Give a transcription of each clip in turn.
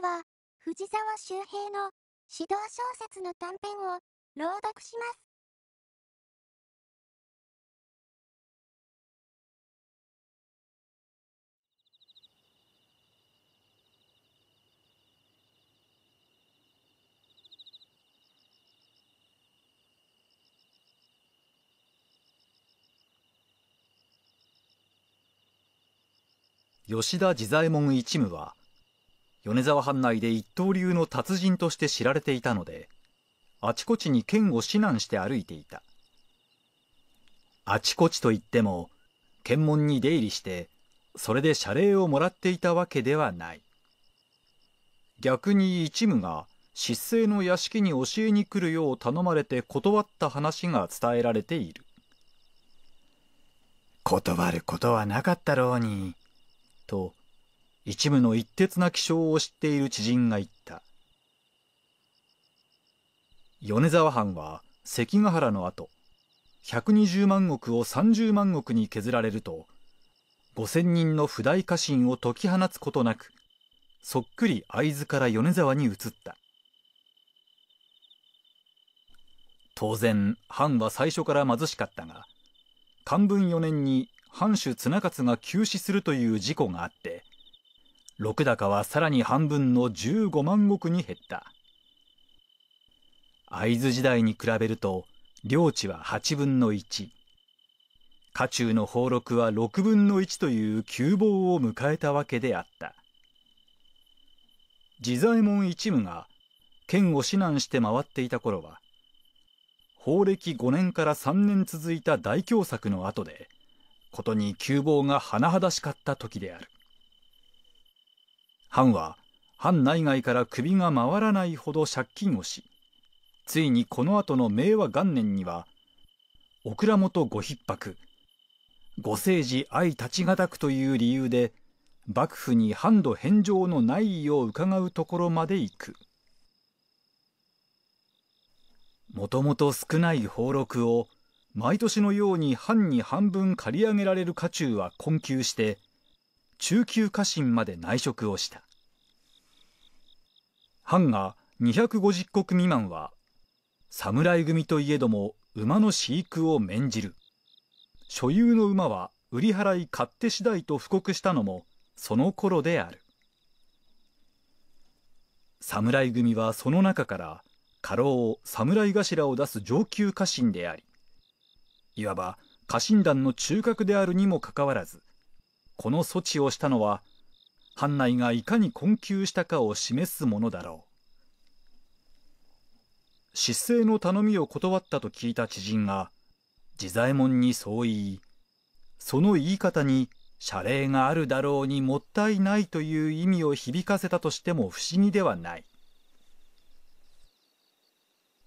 回は、藤沢周平の指導小説の短編を朗読します。吉田治左衛門一夢は米沢藩内で一刀流の達人として知られていたのであちこちに剣を指南して歩いていたあちこちといっても検問に出入りしてそれで謝礼をもらっていたわけではない逆に一夢が失勢の屋敷に教えに来るよう頼まれて断った話が伝えられている断ることはなかったろうにと一部の一徹な気象を知っている知人が言った米沢藩は関ヶ原の後120万石を30万石に削られると5,000人の不代家臣を解き放つことなくそっくり会津から米沢に移った当然藩は最初から貧しかったが漢文4年に藩主綱勝が急死するという事故があって六高はさらに半分の15万石に減った会津時代に比べると領地は8分の1家中の俸禄は6分の1という窮乏を迎えたわけであった自左衛門一夢が県を指南して回っていた頃は法暦5年から3年続いた大凶作の後でことに窮乏が甚だしかった時である藩は藩内外から首が回らないほど借金をしついにこの後の明和元年にはオクラ元ご逼迫ご政治相立ちがたくという理由で幕府に藩度返上の内意を伺うところまで行くもともと少ない俸禄を毎年のように藩に半分借り上げられる家中は困窮して中級家臣まで内職をした藩が250石未満は侍組といえども馬の飼育を免じる所有の馬は売り払い勝手次第と布告したのもその頃である侍組はその中から家老侍頭を出す上級家臣でありいわば家臣団の中核であるにもかかわらずこの措置をしたのは藩内がいかに困窮したかを示すものだろう失政の頼みを断ったと聞いた知人が自左衛門にそう言いその言い方に謝礼があるだろうにもったいないという意味を響かせたとしても不思議ではない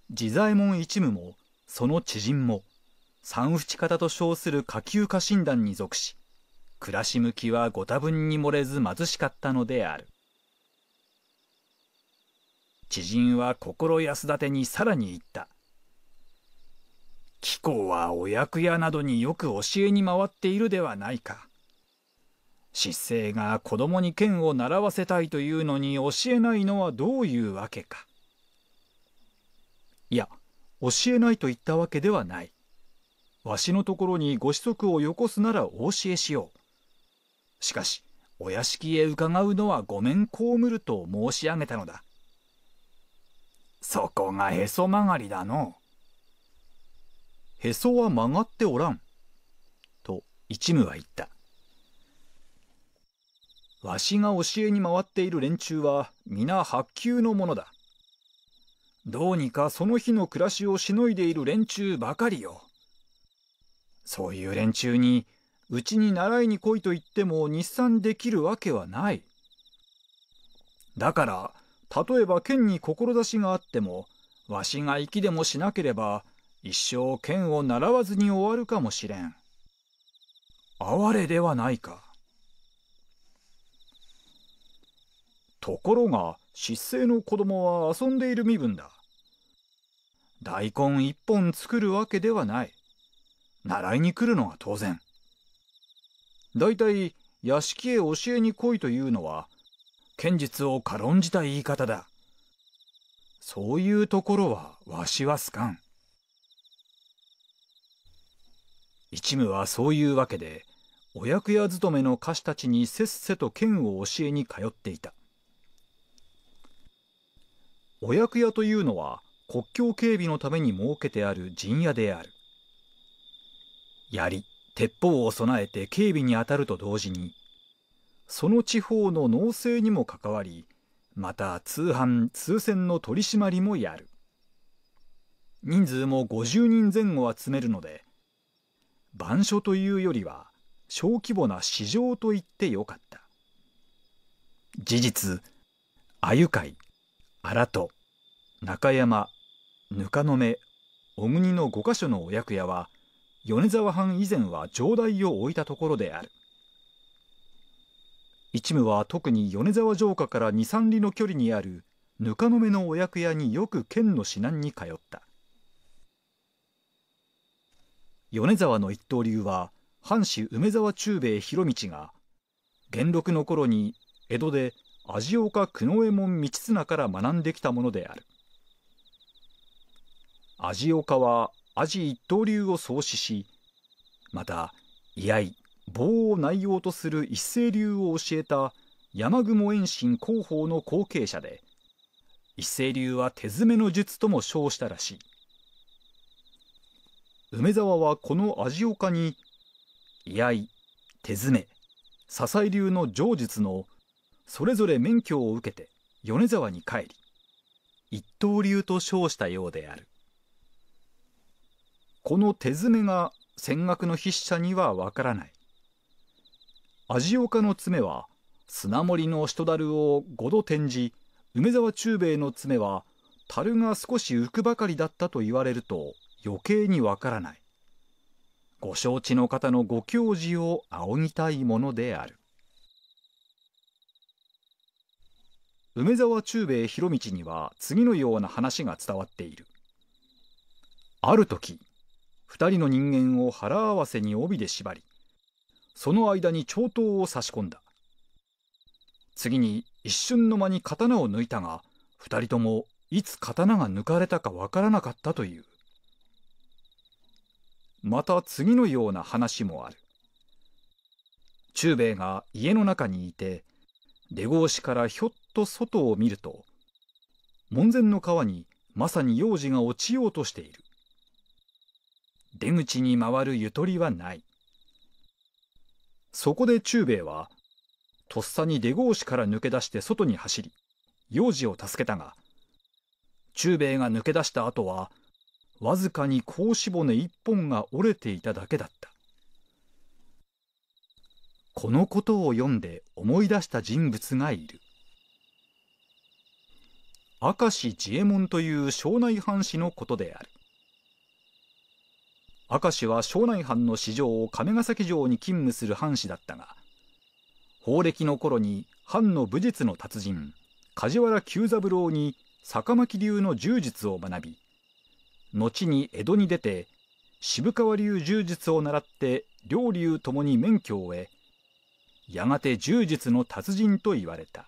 自左衛門一夢もその知人も三淵方と称する下級家臣団に属し暮らし向きはご多分に漏れず貧しかったのである知人は心安立てにさらに言った貴公はお役屋などによく教えに回っているではないか失政が子供に剣を習わせたいというのに教えないのはどういうわけかいや教えないと言ったわけではないわしのところにご子息をよこすならお教えしようしかし、お屋敷へ伺うのはごめんこむると申し上げたのだ。そこがへそ曲がりだの。へそは曲がっておらん。と一夢は言った。わしが教えに回っている連中は皆白球のものだ。どうにかその日の暮らしをしのいでいる連中ばかりよ。そういう連中にうちに習いに来いと言っても日産できるわけはない。だから例えば剣に志があってもわしが生きでもしなければ一生剣を習わずに終わるかもしれん。哀れではないか。ところが失勢の子供は遊んでいる身分だ。大根一本作るわけではない。習いに来るのが当然。大体屋敷へ教えに来いというのは剣術を軽んじた言い方だそういうところはわしは好かん一夢はそういうわけでお役屋勤めの歌手たちにせっせと剣を教えに通っていたお役屋というのは国境警備のために設けてある陣屋である槍鉄砲を備えて警備に当たると同時にその地方の農政にも関わりまた通販通船の取り締まりもやる人数も50人前後集めるので板書というよりは小規模な市場と言ってよかった事実鮎会荒戸中山糠の目小国の5か所のお役屋は米沢藩以前は城代を置いたところである一夢は特に米沢城下から二三里の距離にあるぬかの目のお役屋によく県の指南に通った米沢の一刀流は藩士梅沢忠兵衛広道が元禄の頃に江戸で味岡久能右衛門道綱から学んできたものである味岡はアジ一刀流を創始しまた居合棒を内容とする一斉流を教えた山雲遠心広報の後継者で一斉流は手詰めの術とも称したらしい梅沢はこの味岡に居合手詰め支え流の上術のそれぞれ免許を受けて米沢に帰り一刀流と称したようであるこの手詰めが戦学の筆者にはわからない。味岡の爪は砂森の人樽を5度転じ、梅沢忠兵衛の爪は樽が少し浮くばかりだったと言われると余計にわからない。ご承知の方のご教示を仰ぎたいものである。梅沢忠兵衛広道には次のような話が伝わっている。ある時、二人の人間を腹合わせに帯で縛りその間に長刀を差し込んだ次に一瞬の間に刀を抜いたが二人ともいつ刀が抜かれたかわからなかったというまた次のような話もある忠兵衛が家の中にいて出格子からひょっと外を見ると門前の川にまさに幼児が落ちようとしている出口に回るゆとりはないそこで忠兵衛はとっさに出格子から抜け出して外に走り幼児を助けたが忠兵衛が抜け出した後はわずかに格子骨一本が折れていただけだったこのことを読んで思い出した人物がいる明石自衛門という庄内藩士のことである明石は庄内藩の市場を亀ヶ崎城に勤務する藩士だったが法暦の頃に藩の武術の達人梶原久三郎に坂巻流の柔術を学び後に江戸に出て渋川流柔術を習って両流ともに免許を得やがて柔術の達人と言われた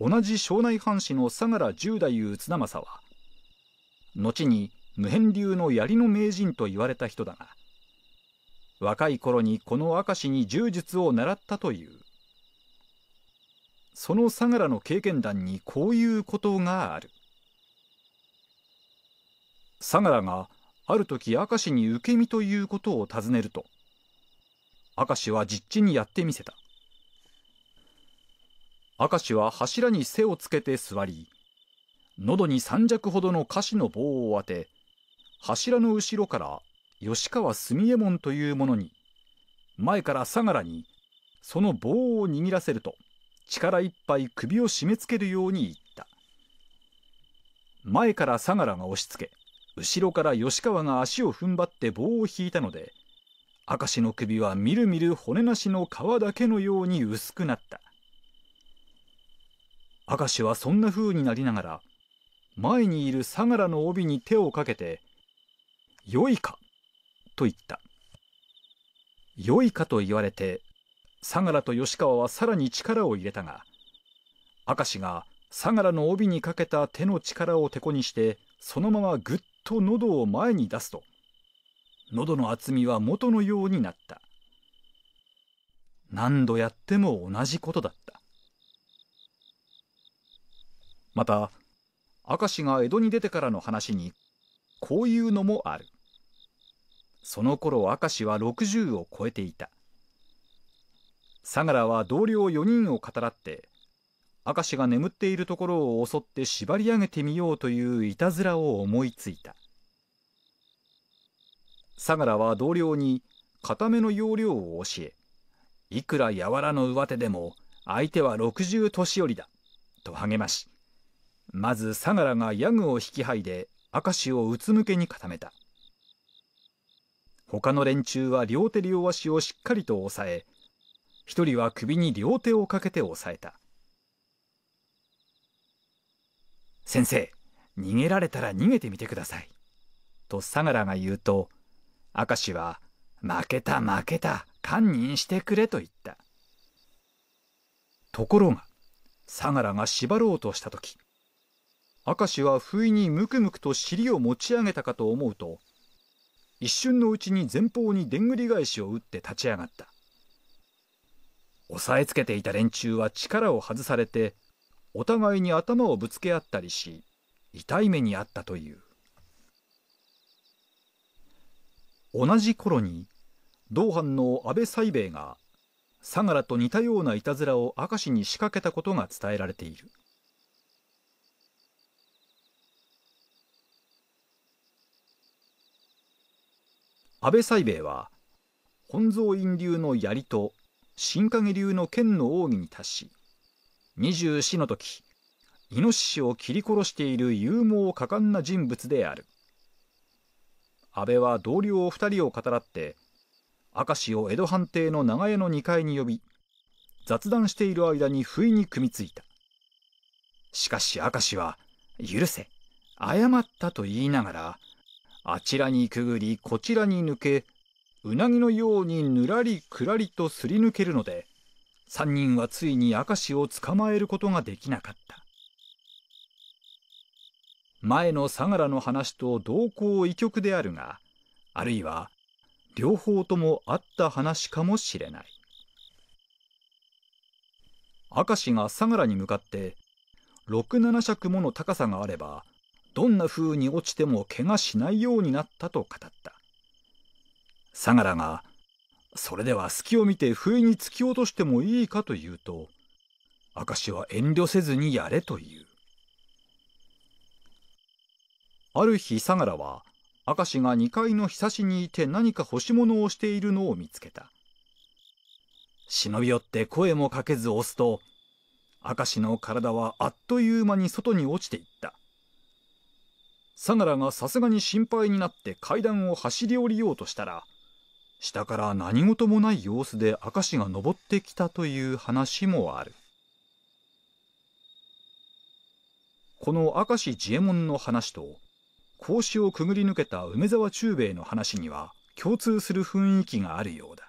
同じ庄内藩士の相良十太夫綱政は後に無辺流の槍の名人と言われた人だが若い頃にこの明石に柔術を習ったというその相良の経験談にこういうことがある相良がある時明石に受け身ということを尋ねると明石は実地にやってみせた明石は柱に背をつけて座り喉に三尺ほどの菓子の棒を当て柱の後ろから吉川住右衛門という者に、前から相良に、その棒を握らせると、力いっぱい首を締め付けるように言った。前から相良が押し付け、後ろから吉川が足を踏ん張って棒を引いたので、明石の首はみるみる骨なしの皮だけのように薄くなった。明石はそんな風になりながら、前にいる相良の帯に手をかけて、良いかと言った。良いかと言われて、相良と吉川はさらに力を入れたが、明石が相良の帯にかけた手の力をてこにして、そのままぐっと喉を前に出すと、喉の厚みは元のようになった。何度やっても同じことだった。また、明石が江戸に出てからの話に、こういうのもある。その頃明石は60を超えていた相良は同僚4人を語らって明石が眠っているところを襲って縛り上げてみようといういたずらを思いついた相良は同僚に固めの要領を教えいくら柔らの上手でも相手は60年寄りだと励ましまず相良がヤグを引き剥いで明石をうつむけに固めた他の連中は両手両足をしっかりと押さえ、一人は首に両手をかけて押さえた。先生、逃げられたら逃げてみてください。と相良が言うと、明石は、負けた負けた、堪忍してくれと言った。ところが、相良が縛ろうとした時、明石は不意にムクムクと尻を持ち上げたかと思うと、一瞬のうちに前方にでんぐり返しを打って立ち上がった押さえつけていた連中は力を外されてお互いに頭をぶつけ合ったりし痛い目にあったという同じ頃に同伴の安倍西兵衛が相良と似たようないたずらを明石に仕掛けたことが伝えられている。安倍西兵衛は本草院流の槍と新影流の剣の奥義に達し二十四の時イノシシを切り殺している勇猛果敢な人物である安倍は同僚二人を語らって明石を江戸藩邸の長屋の二階に呼び雑談している間に不意に組みついたしかし明石は「許せ謝った」と言いながらあちらにくぐりこちらに抜けうなぎのようにぬらりくらりとすり抜けるので3人はついに明石を捕まえることができなかった前の相良の話と同行異曲であるがあるいは両方ともあった話かもしれない明石が相良に向かって67尺もの高さがあればどんな風に落ちても怪我しないようになったと語った相良が「それでは隙を見て不意に突き落としてもいいか」と言うと明石は遠慮せずにやれというある日相良は明石が2階のひさしにいて何か干し物をしているのを見つけた忍び寄って声もかけず押すと明石の体はあっという間に外に落ちていった相良がさすがに心配になって階段を走り降りようとしたら下から何事もない様子で明石が登ってきたという話もあるこの明石自衛門の話と格子をくぐり抜けた梅沢忠兵衛の話には共通する雰囲気があるようだ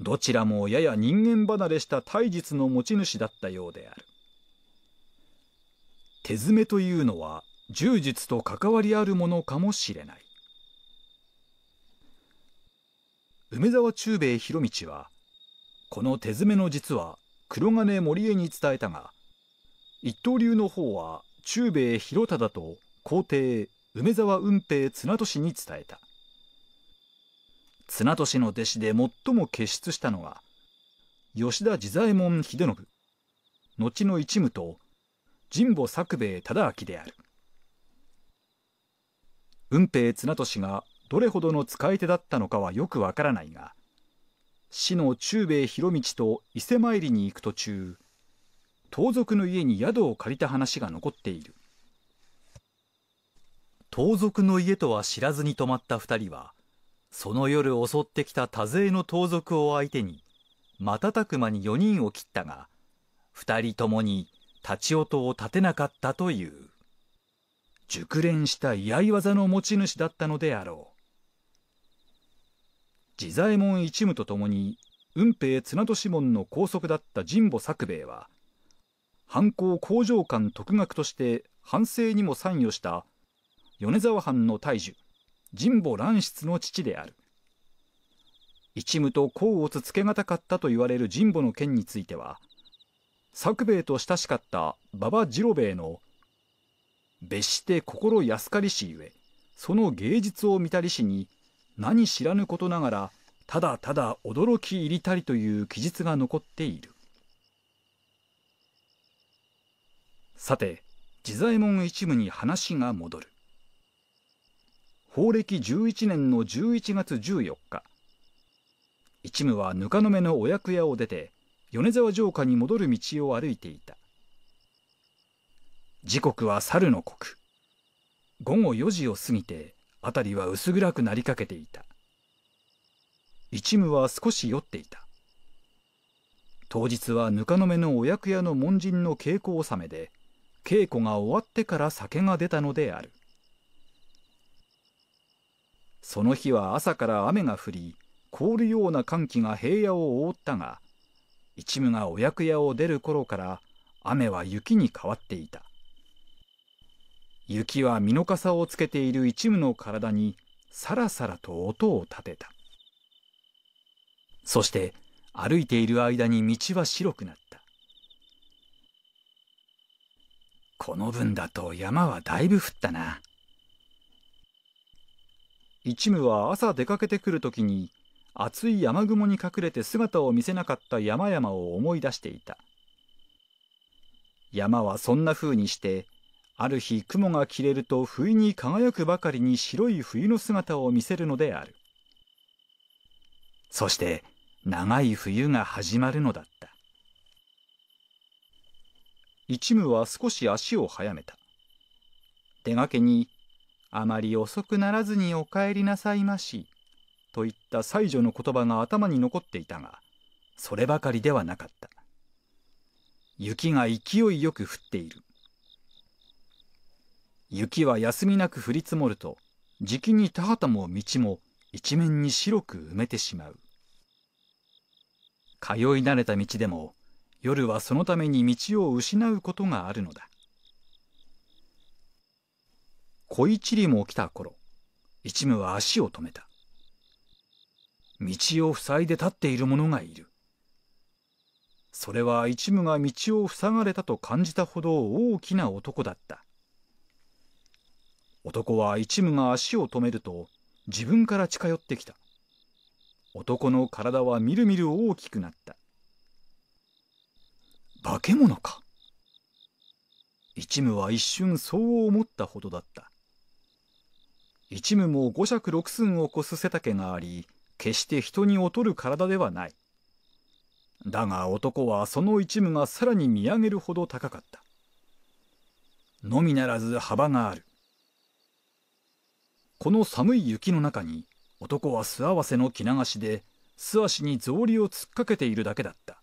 どちらもやや人間離れした体実の持ち主だったようである手詰めというのは柔術と関わりあるものかもしれない梅沢忠兵衛博道はこの手詰めの実は黒金森江に伝えたが一刀流の方は忠兵衛博忠と皇帝梅沢運平綱利に伝えた綱利の弟子で最も傑出したのは吉田治左衛門秀信後の一夢と神保作兵衛忠明である。運平綱利がどれほどの使い手だったのかはよくわからないが市の中兵衛広道と伊勢参りに行く途中盗賊の家に宿を借りた話が残っている盗賊の家とは知らずに泊まった2人はその夜襲ってきた多勢の盗賊を相手に瞬く間に4人を切ったが2人ともに立ち音を立てなかったという。熟練した居合技の持ち主だったのであろう自左衛門一夢とともに雲平綱利門の拘束だった神保作兵衛は藩校工場官特学として反省にも参与した米沢藩の大樹神保乱室の父である一夢と功をつつけがたかったと言われる神保の件については作兵衛と親しかった馬場次郎兵衛の「別して心安かりしゆえその芸術を見たりしに何知らぬことながらただただ驚き入りたりという記述が残っているさて自左衛門一夢に話が戻る法暦11年の11月14日一夢はぬかの目のお役屋を出て米沢城下に戻る道を歩いていた時刻は猿の刻午後4時を過ぎて辺りは薄暗くなりかけていた一夢は少し酔っていた当日はぬかの目のお役屋の門人の稽古納めで稽古が終わってから酒が出たのであるその日は朝から雨が降り凍るような寒気が平野を覆ったが一夢がお役屋を出る頃から雨は雪に変わっていた雪は身の傘をつけている一部の体にさらさらと音を立てたそして歩いている間に道は白くなったこの分だと山はだいぶ降ったな一夢は朝出かけてくる時に厚い山雲に隠れて姿を見せなかった山々を思い出していた山はそんな風にしてある日雲が切れると不意に輝くばかりに白い冬の姿を見せるのであるそして長い冬が始まるのだった一夢は少し足を速めた手がけに「あまり遅くならずにお帰りなさいまし」といった妻女の言葉が頭に残っていたがそればかりではなかった雪が勢いよく降っている雪は休みなく降り積もるとじきに田畑も道も一面に白く埋めてしまう通い慣れた道でも夜はそのために道を失うことがあるのだ小一里も来た頃一夢は足を止めた道を塞いで立っている者がいるそれは一夢が道を塞がれたと感じたほど大きな男だった男は一夢が足を止めると自分から近寄ってきた男の体はみるみる大きくなった化け物か一夢は一瞬そう思ったほどだった一夢も五尺六寸を越す背丈があり決して人に劣る体ではないだが男はその一夢がさらに見上げるほど高かったのみならず幅があるこの寒い雪の中に男は素合わせの着流しで素足に草履を突っかけているだけだった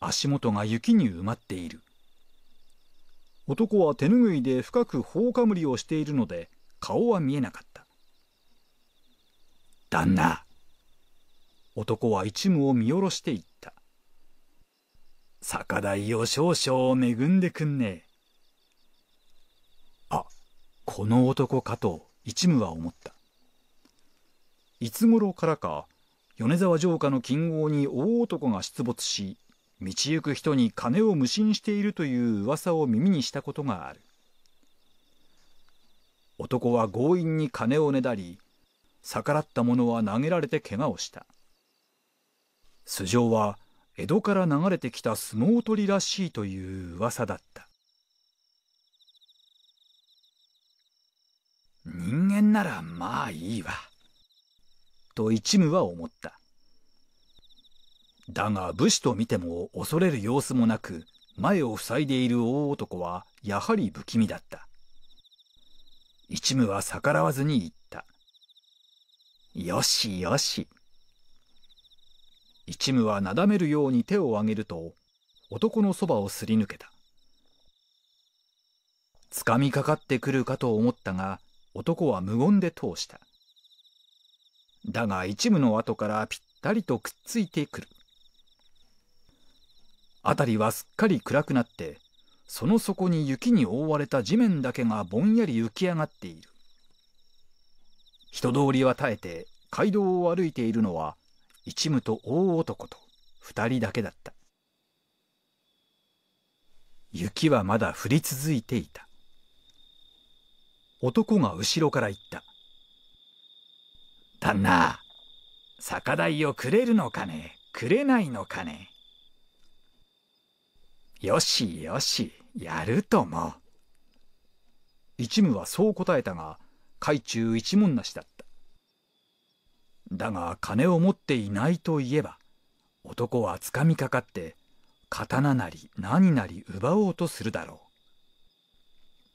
足元が雪に埋まっている男は手ぬぐいで深く頬かむりをしているので顔は見えなかった旦那男は一夢を見下ろしていった酒代を少々恵んでくんねえあこの男かと一夢は思ったいつ頃からか米沢城下の金剛に大男が出没し道行く人に金を無心しているという噂を耳にしたことがある男は強引に金をねだり逆らった者は投げられて怪我をした素性は江戸から流れてきた相撲取りらしいという噂だった人間ならまあいいわ。と一夢は思った。だが武士と見ても恐れる様子もなく、前を塞いでいる大男はやはり不気味だった。一夢は逆らわずに言った。よしよし。一夢はなだめるように手を上げると、男のそばをすり抜けた。つかみかかってくるかと思ったが、男は無言で通しただが一部の後からぴったりとくっついてくる辺りはすっかり暗くなってその底に雪に覆われた地面だけがぼんやり浮き上がっている人通りは絶えて街道を歩いているのは一夢と大男と二人だけだった雪はまだ降り続いていた男が後ろから言った旦那酒代をくれるのかねくれないのかねよしよしやるとも一夢はそう答えたが海中一文なしだっただが金を持っていないといえば男はつかみかかって刀なり何なり奪おうとするだろ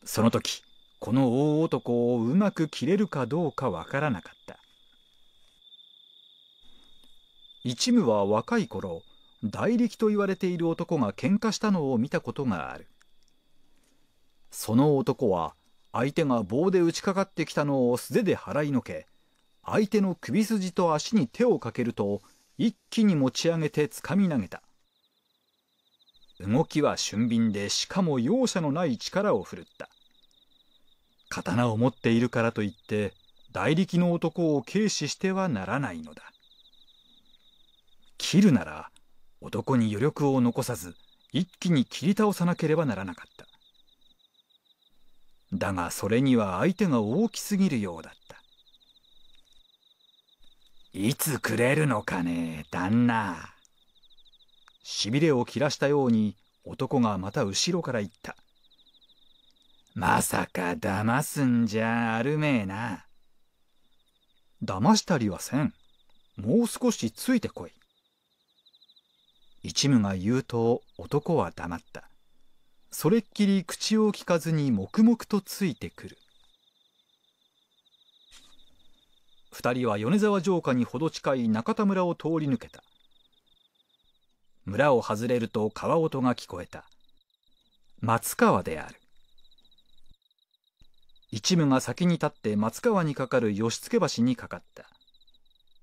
うその時この大男をうまく切れるかどうかわからなかった一夢は若い頃代力と言われている男が喧嘩したのを見たことがあるその男は相手が棒で打ちかかってきたのを素手で払いのけ相手の首筋と足に手をかけると一気に持ち上げてつかみ投げた動きは俊敏でしかも容赦のない力を振るった刀を持っているからといって代力の男を軽視してはならないのだ切るなら男に余力を残さず一気に切り倒さなければならなかっただがそれには相手が大きすぎるようだったいつくれるのかね旦那しびれを切らしたように男がまた後ろから言った「まさか騙すんじゃあるめえな。騙したりはせん。もう少しついてこい。一夢が言うと男は黙った。それっきり口を聞かずに黙々とついてくる。二人は米沢城下にほど近い中田村を通り抜けた。村を外れると川音が聞こえた。松川である。一夢が先に立って松川にかかる義付橋にかかった。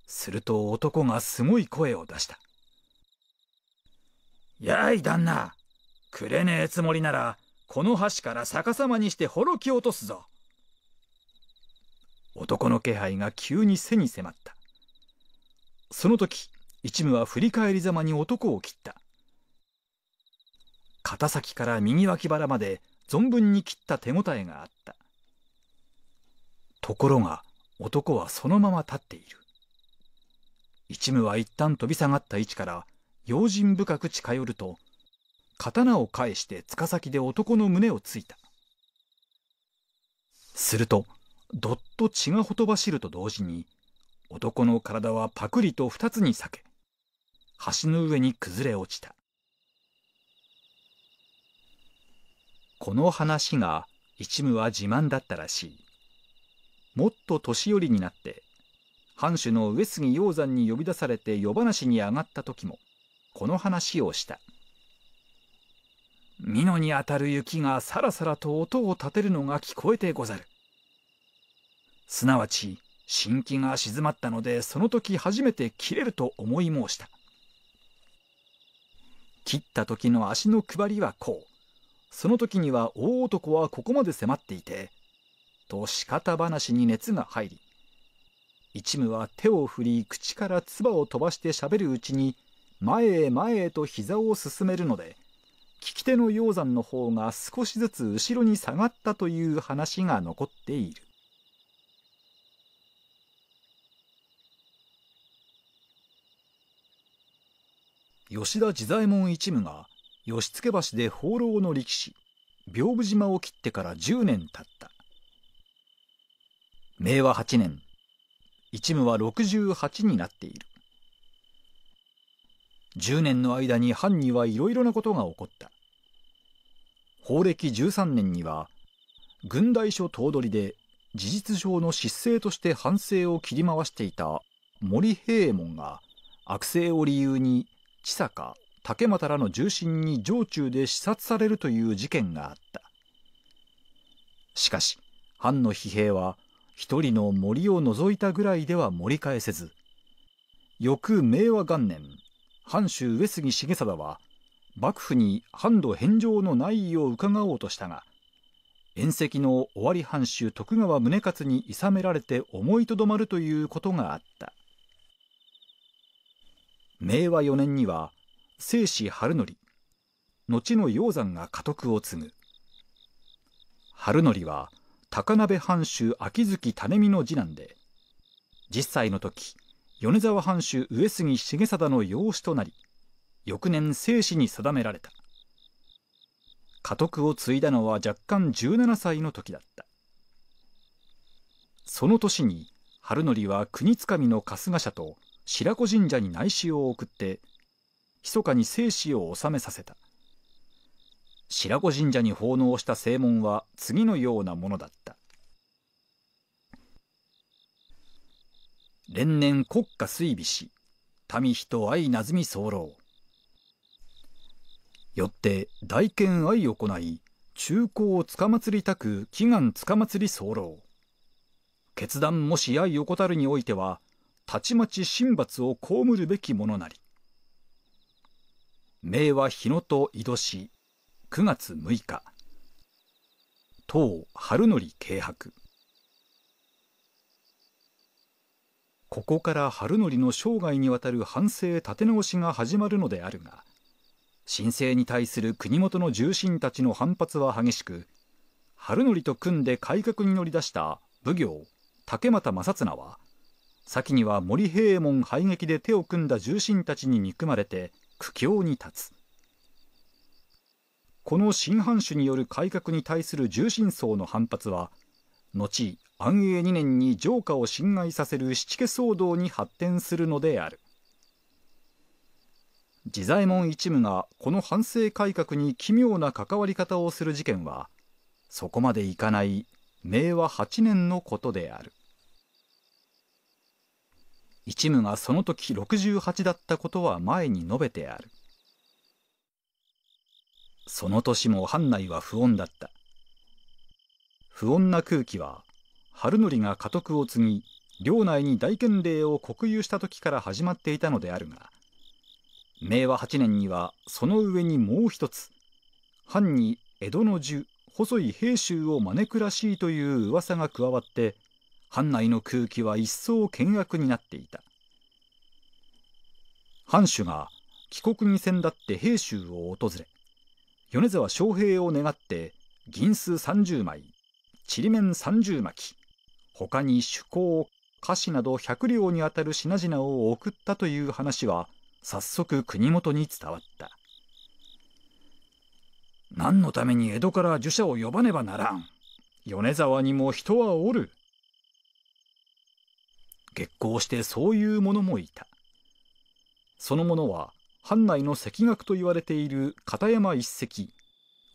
すると男がすごい声を出した。やい旦那、くれねえつもりなら、この橋から逆さまにしてほろき落とすぞ。男の気配が急に背に迫った。その時、一夢は振り返りざまに男を切った。肩先から右脇腹まで存分に切った手応えがあった。ところが男はそのまま立っている一夢は一旦飛び下がった位置から用心深く近寄ると刀を返してつ先で男の胸をついたするとどっと血がほとばしると同時に男の体はパクリと二つに裂け橋の上に崩れ落ちたこの話が一夢は自慢だったらしいもっと年寄りになって藩主の上杉鷹山に呼び出されて夜話に上がった時もこの話をした美濃にあたる雪がさらさらと音を立てるのが聞こえてござるすなわち神気が静まったのでその時初めて切れると思い申した切った時の足の配りはこうその時には大男はここまで迫っていてと仕方話に熱が入り一夢は手を振り口から唾を飛ばしてしゃべるうちに前へ前へと膝を進めるので利き手の鷹山の方が少しずつ後ろに下がったという話が残っている。吉田治左衛門一夢が義付橋で放浪の力士屏風島を切ってから10年経った明和8年一夢は68になっている10年の間に藩にはいろいろなことが起こった法暦13年には軍大所頭取で事実上の失政として反省を切り回していた森平右衛門が悪性を理由に千坂竹俣らの重臣に城中で視察されるという事件があったしかし藩の疲弊は一人の森を除いたぐらいでは盛り返せず、翌明和元年、藩主上杉重貞は、幕府に藩土返上の内意を伺おうとしたが、宴席の尾張藩主徳川宗勝にさめられて思いとどまるということがあった。明和4年には、清史春則、後の鷹山が家督を継ぐ。春則は、高鍋藩主秋月種美の次男で10歳の時米沢藩主上杉重貞の養子となり翌年生死に定められた家督を継いだのは若干17歳の時だったその年に春則は国つかみの春日社と白子神社に内視を送って密かに生死を納めさせた白子神社に奉納した正門は次のようなものだった連年国家水備し民人愛なずみ候よって大剣愛を行い中高をつかまつりたく祈願つかまつり候決断もし愛いこたるにおいてはたちまち神罰を被るべきものなり明は日野と井戸し9月6日当春則軽薄ここから春則の生涯にわたる反省立て直しが始まるのであるが申請に対する国元の重臣たちの反発は激しく春則と組んで改革に乗り出した奉行竹俣正綱は先には森平右衛門排撃で手を組んだ重臣たちに憎まれて苦境に立つこの新藩主による改革に対する重臣層の反発は後安永2年に城下を侵害させる七家騒動に発展するのである自左衛門一務がこの反省改革に奇妙な関わり方をする事件はそこまでいかない明和8年のことである一務がその時68だったことは前に述べてある。その年も藩内は不穏だった不穏な空気は春則が家督を継ぎ領内に大権令を国有した時から始まっていたのであるが明和8年にはその上にもう一つ藩に江戸の樹細い平州を招くらしいという噂が加わって藩内の空気は一層険悪になっていた藩主が帰国に先だって平州を訪れ米沢昌平を願って銀数30枚ちりめん30巻他に酒向菓子など100両にあたる品々を送ったという話は早速国元に伝わった何のために江戸から儒者を呼ばねばならん米沢にも人はおる激高してそういう者もいたその者は藩内の赤学と言われている片山一石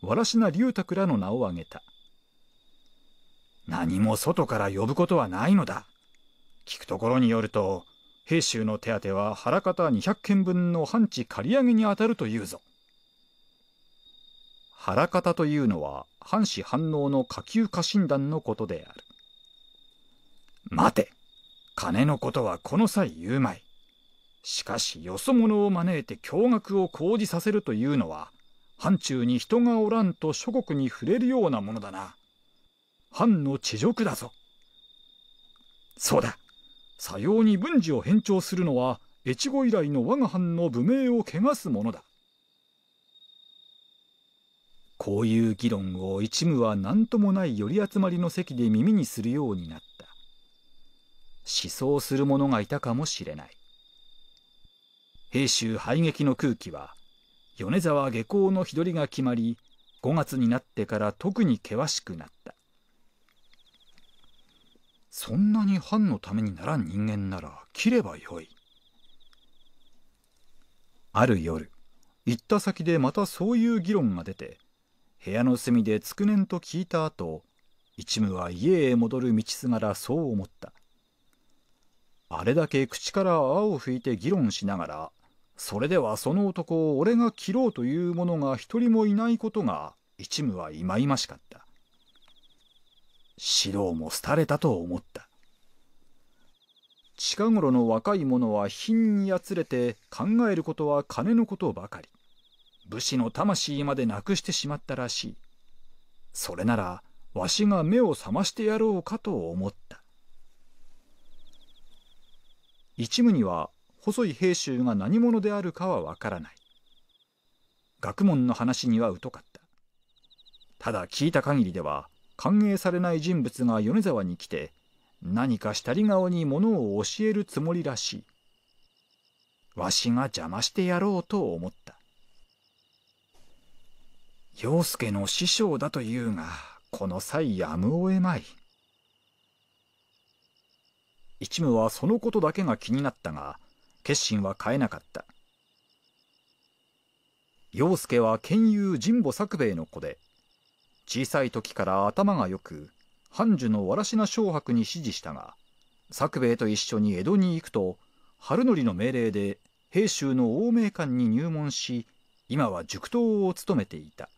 藁科龍卓らの名を挙げた何も外から呼ぶことはないのだ聞くところによると兵州の手当は腹方200件分の半地借り上げにあたるというぞ腹方というのは藩士反応の下級家臣団のことである待て金のことはこの際言うまいしかしよそ者を招いて驚愕を講じさせるというのは藩中に人がおらんと諸国に触れるようなものだな藩の恥辱だぞそうださように文治を返帳するのは越後以来の我が藩の武名を汚すものだこういう議論を一夢は何ともない寄り集まりの席で耳にするようになった思想する者がいたかもしれない平州排撃の空気は米沢下校の日取りが決まり5月になってから特に険しくなったそんなに藩のためにならん人間なら切ればよいある夜行った先でまたそういう議論が出て部屋の隅でつくねんと聞いた後一夢は家へ戻る道すがらそう思ったあれだけ口から泡を吹いて議論しながらそれではその男を俺が切ろうという者が一人もいないことが一夢は忌々しかった。指導も廃れたと思った。近頃の若い者は貧にやつれて考えることは金のことばかり。武士の魂までなくしてしまったらしい。それならわしが目を覚ましてやろうかと思った。一夢には細い兵衆が何者であるかはわからない学問の話には疎かったただ聞いた限りでは歓迎されない人物が米沢に来て何かしたり顔に物を教えるつもりらしいわしが邪魔してやろうと思った陽介の師匠だというがこの際やむを得まい一夢はそのことだけが気になったが決心は変えなかった陽介は剣友神保作兵衛の子で小さい時から頭が良く藩主のわらしな小白に指示したが作兵衛と一緒に江戸に行くと春典の命令で平州の亡命館に入門し今は塾頭を務めていた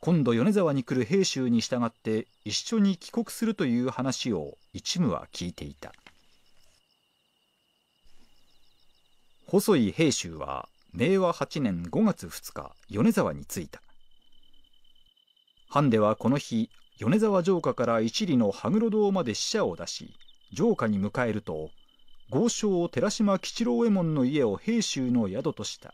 今度米沢に来る平州に従って一緒に帰国するという話を一夢は聞いていた細井平州は明和8年5月2日米沢に着いた藩ではこの日米沢城下から一里の羽黒堂まで使者を出し城下に迎えると豪商寺島吉郎右衛門の家を平州の宿とした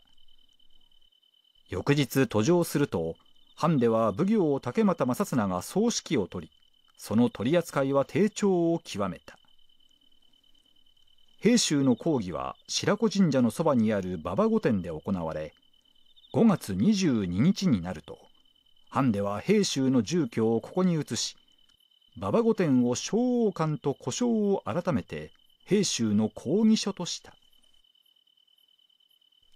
翌日途上すると藩では奉行竹俣正綱が葬式を取りその取り扱いは丁調を極めた平州の講義は白子神社のそばにある馬場御殿で行われ5月22日になると藩では平州の住居をここに移し馬場御殿を昭王館と呼称を改めて平州の講義所とした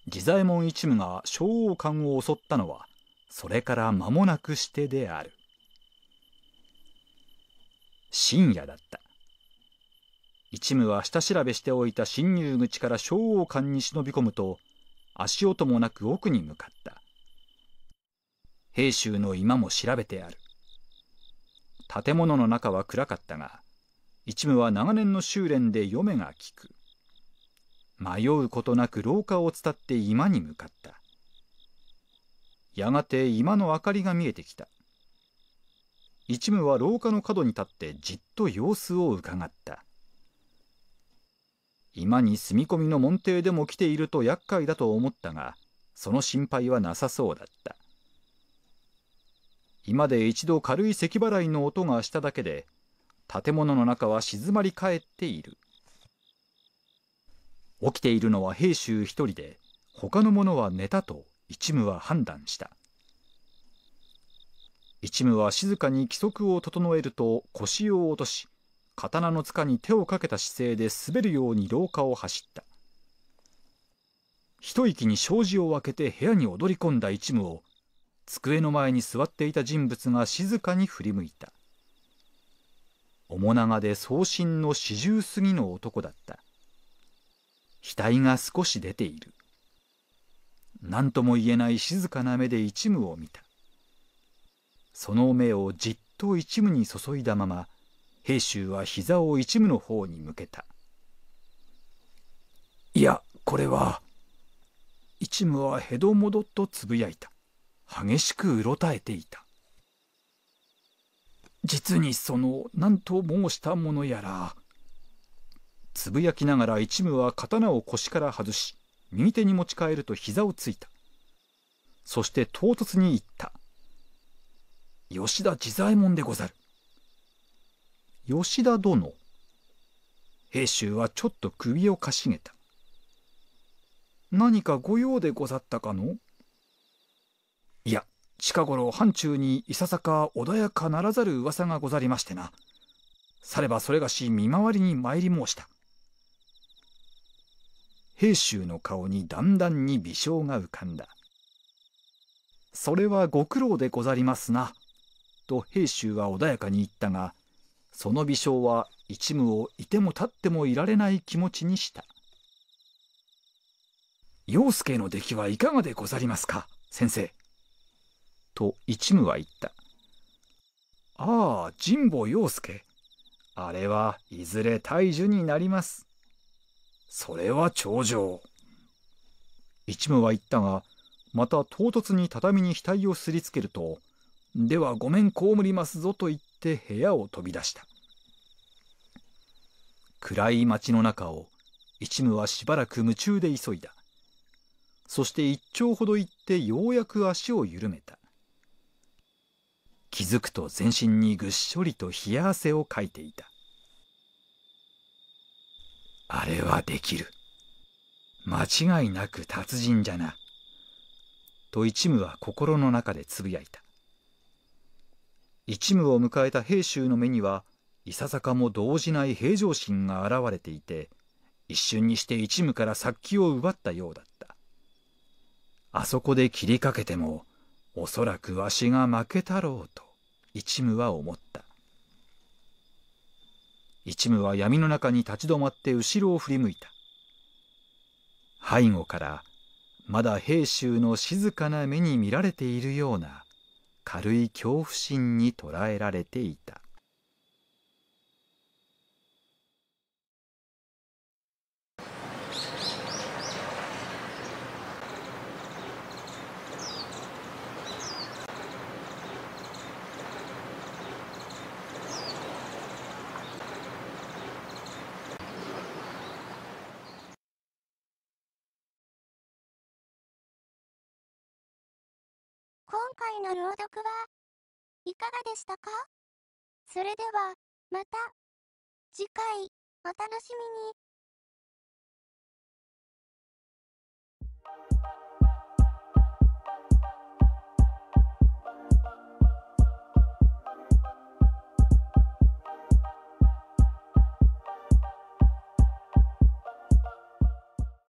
自左衛門一夢が昭王館を襲ったのはそれから間もなくしてである深夜だった一夢は下調べしておいた侵入口から小王館に忍び込むと足音もなく奥に向かった兵州の今も調べてある建物の中は暗かったが一夢は長年の修練で嫁が聞く迷うことなく廊下を伝って居間に向かったやがて居間の明かりが見えてきた一夢は廊下の角に立ってじっと様子をうかがった今に住み込みの門弟でも来ていると厄介だと思ったがその心配はなさそうだった今で一度軽い咳払いの音がしただけで建物の中は静まり返っている起きているのは兵州一人で他の者は寝たと一夢は判断した一夢は静かに規則を整えると腰を落とし刀の塚に手をかけた姿勢で滑るように廊下を走った一息に障子を開けて部屋に踊り込んだ一夢を机の前に座っていた人物が静かに振り向いた面長で送信の四十過ぎの男だった額が少し出ている何とも言えない静かな目で一夢を見たその目をじっと一夢に注いだまま兵州は膝を一夢の方に向けたいやこれは一夢はへど戻っとつぶやいた激しくうろたえていた実にその何と申したものやらつぶやきながら一夢は刀を腰から外し右手に持ち替えると膝をついたそして唐突に言った「吉田治左衛門でござる」吉田殿。平州はちょっと首をかしげた。何か御用でござったかのいや、近頃藩中にいささか穏やかならざる噂がござりましてな。さればそれがし見回りに参り申した。平州の顔にだんだんに微笑が浮かんだ。それはご苦労でござりますな。と平州は穏やかに言ったが、その微笑は一夢をいても立ってもいられない気持ちにした陽介の出来はいかがでござりますか先生と一夢は言ったああ神保陽介あれはいずれ大樹になりますそれは頂上一夢は言ったがまた唐突に畳に額をすりつけると「ではごめん被りますぞ」と言って部屋を飛び出した暗い街の中を一夢はしばらく夢中で急いだそして一丁ほど行ってようやく足を緩めた気づくと全身にぐっしょりと冷や汗をかいていたあれはできる間違いなく達人じゃなと一夢は心の中でつぶやいた一夢を迎えた兵州の目にはいささかも動じない平常心が現れていて一瞬にして一夢から殺気を奪ったようだったあそこで切りかけてもおそらくわしが負けたろうと一夢は思った一夢は闇の中に立ち止まって後ろを振り向いた背後からまだ兵州の静かな目に見られているような軽い恐怖心に捉えられていたの朗読はいかがでしたかそれでは、また、次回、お楽しみに。